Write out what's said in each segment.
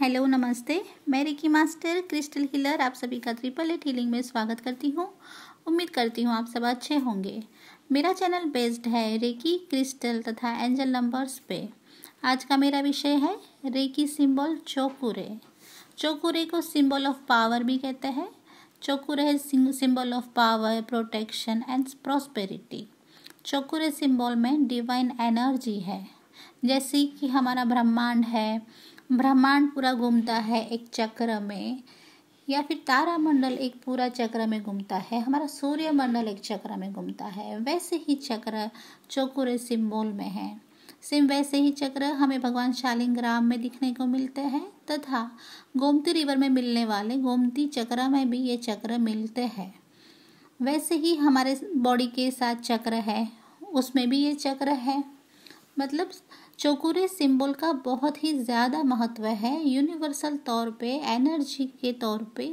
hello नमस्ते मैं Ricky master crystal healer आप सभी का ट्रिपल एट हीलिंग में स्वागत करती हूँ उम्मीद करती हूँ आप सब अच्छे होंगे मेरा चैनल बेस्ड है रेकी क्रिस्टल तथा एंजल नंबर्स पे आज का मेरा विषय है रेकी सिंबल चौकुरे चौकुरे को सिंबल ऑफ पावर भी कहते हैं Cho Ku Rei symbol of power protection and prosperity Cho Ku Rei symbol में डिवाइन एनर्जी है जैसे कि हमारा ब्रह्मांड है ब्रह्मांड पूरा घूमता है एक चक्र में या फिर तारामंडल एक पूरा चक्र में घूमता है हमारा सूर्य मंडल एक चक्र में घूमता है वैसे ही चक्र चौकुरे सिम्बोल में है सिम वैसे ही चक्र हमें भगवान शालिंग्राम में दिखने को मिलते हैं तथा गोमती रिवर में मिलने वाले गोमती चक्र में भी ये चक्र मिलते हैं वैसे ही हमारे बॉडी के साथ चक्र है उसमें भी ये चक्र है मतलब चौकुरे सिंबल का बहुत ही ज़्यादा महत्व है यूनिवर्सल तौर पे एनर्जी के तौर पे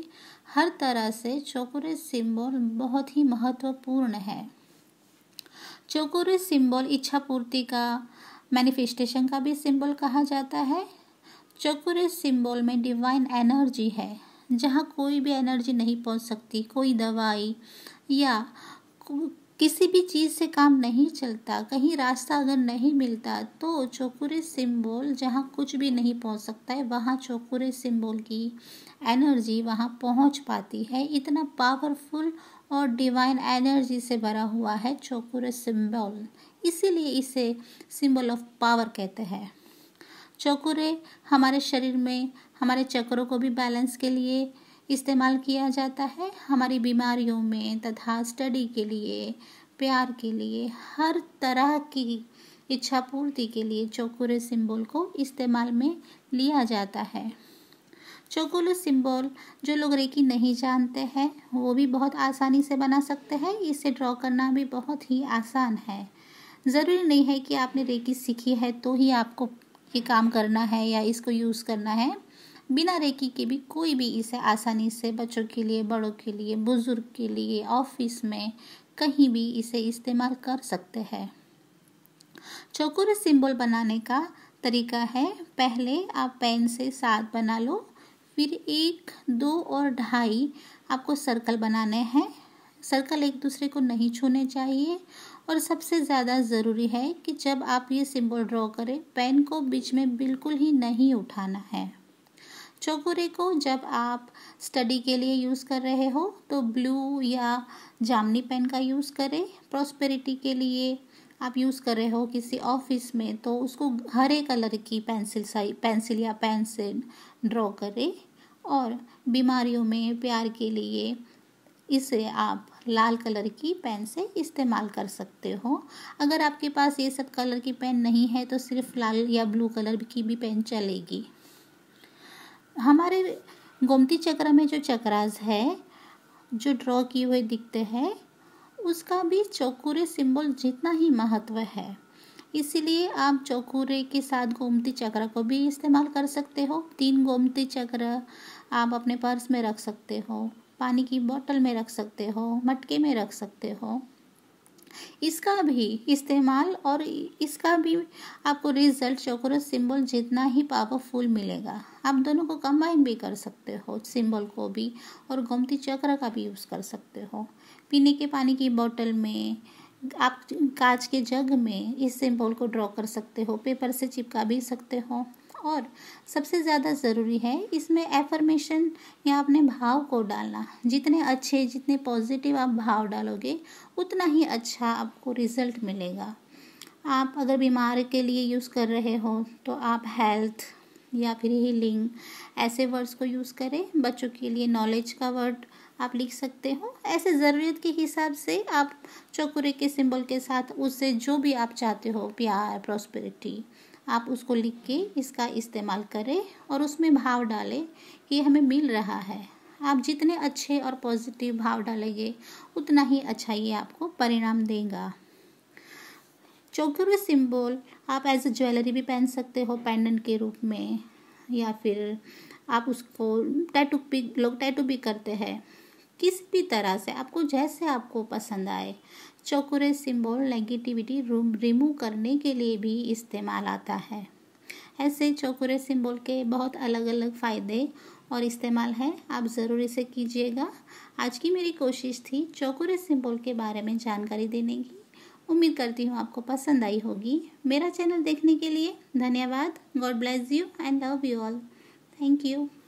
हर तरह से चौकुरे सिंबल बहुत ही महत्वपूर्ण है चौकुरे सिंबल इच्छा पूर्ति का मैनिफेस्टेशन का भी सिंबल कहा जाता है चौकुरे सिंबल में डिवाइन एनर्जी है जहाँ कोई भी एनर्जी नहीं पहुँच सकती कोई दवाई या किसी भी चीज़ से काम नहीं चलता कहीं रास्ता अगर नहीं मिलता तो चौकुरे सिंबल जहाँ कुछ भी नहीं पहुँच सकता है वहाँ चौकुरे सिंबल की एनर्जी वहाँ पहुँच पाती है इतना पावरफुल और डिवाइन एनर्जी से भरा हुआ है चौकुरे सिंबल इसीलिए इसे सिंबल ऑफ पावर कहते हैं चौकुरे हमारे शरीर में हमारे चक्रों को भी बैलेंस के लिए इस्तेमाल किया जाता है हमारी बीमारियों में तथा स्टडी के लिए प्यार के लिए हर तरह की इच्छा पूर्ति के लिए चौकुरे सिंबल को इस्तेमाल में लिया जाता है चौकुरे सिंबल जो लोग रेकी नहीं जानते हैं वो भी बहुत आसानी से बना सकते हैं इसे ड्रॉ करना भी बहुत ही आसान है ज़रूरी नहीं है कि आपने रेकी सीखी है तो ही आपको ये काम करना है या इसको यूज़ करना है बिना रेकी के भी कोई भी इसे आसानी से बच्चों के लिए बड़ों के लिए बुज़ुर्ग के लिए ऑफिस में कहीं भी इसे इस्तेमाल कर सकते हैं चौकुर सिंबल बनाने का तरीका है पहले आप पेन से सात बना लो फिर एक दो और ढाई आपको सर्कल बनाने हैं सर्कल एक दूसरे को नहीं छूने चाहिए और सबसे ज़्यादा ज़रूरी है कि जब आप ये सिंबल ड्रॉ करें पेन को बीच में बिल्कुल ही नहीं उठाना है चौकुरे को जब आप स्टडी के लिए यूज़ कर रहे हो तो ब्लू या जामनी पेन का यूज़ करें प्रॉस्पेरिटी के लिए आप यूज़ कर रहे हो किसी ऑफिस में तो उसको हरे कलर की पेंसिल साइज पेंसिल या पेन से ड्रॉ करें और बीमारियों में प्यार के लिए इसे आप लाल कलर की पेन से इस्तेमाल कर सकते हो अगर आपके पास ये सब कलर की पेन नहीं है तो सिर्फ लाल या ब्लू कलर की भी पेन चलेगी हमारे गोमती चक्र में जो चक्रास है जो ड्रॉ किए हुए दिखते हैं उसका भी चौकुरे सिंबल जितना ही महत्व है इसीलिए आप चौकुरे के साथ गोमती चक्र को भी इस्तेमाल कर सकते हो तीन गोमती चक्र आप अपने पर्स में रख सकते हो पानी की बोतल में रख सकते हो मटके में रख सकते हो इसका भी इस्तेमाल और इसका भी आपको रिजल्ट चौकरस सिंबल जितना ही पावरफुल मिलेगा आप दोनों को कंबाइन भी कर सकते हो सिंबल को भी और गोमती चक्र का भी यूज़ कर सकते हो पीने के पानी की बोतल में आप कांच के जग में इस सिंबल को ड्रॉ कर सकते हो पेपर से चिपका भी सकते हो और सबसे ज़्यादा ज़रूरी है इसमें एफर्मेशन या अपने भाव को डालना जितने अच्छे जितने पॉजिटिव आप भाव डालोगे उतना ही अच्छा आपको रिजल्ट मिलेगा आप अगर बीमार के लिए यूज़ कर रहे हो तो आप हेल्थ या फिर हीलिंग ऐसे वर्ड्स को यूज़ करें बच्चों के लिए नॉलेज का वर्ड आप लिख सकते हो ऐसे ज़रूरत के हिसाब से आप चौकुरे के सिंबल के साथ उससे जो भी आप चाहते हो प्यार प्रॉस्पेरिटी आप उसको लिख के इसका इस्तेमाल करें और उसमें भाव डालें कि हमें मिल रहा है आप जितने अच्छे और पॉजिटिव भाव डालेंगे उतना ही अच्छा ये आपको परिणाम देगा चौकुरे सिंबल आप एज अ ज्वेलरी भी पहन सकते हो पेंडेंट के रूप में या फिर आप उसको टैटू भी लोग टैटू भी करते हैं किसी भी तरह से आपको जैसे आपको पसंद आए चौकुरे सिंबल नेगेटिविटी रिमूव करने के लिए भी इस्तेमाल आता है ऐसे चौकुरे सिंबल के बहुत अलग अलग फ़ायदे और इस्तेमाल है आप ज़रूर इसे कीजिएगा आज की मेरी कोशिश थी चौकुरे सिंबल के बारे में जानकारी देने की उम्मीद करती हूँ आपको पसंद आई होगी मेरा चैनल देखने के लिए धन्यवाद God bless you and love you all thank you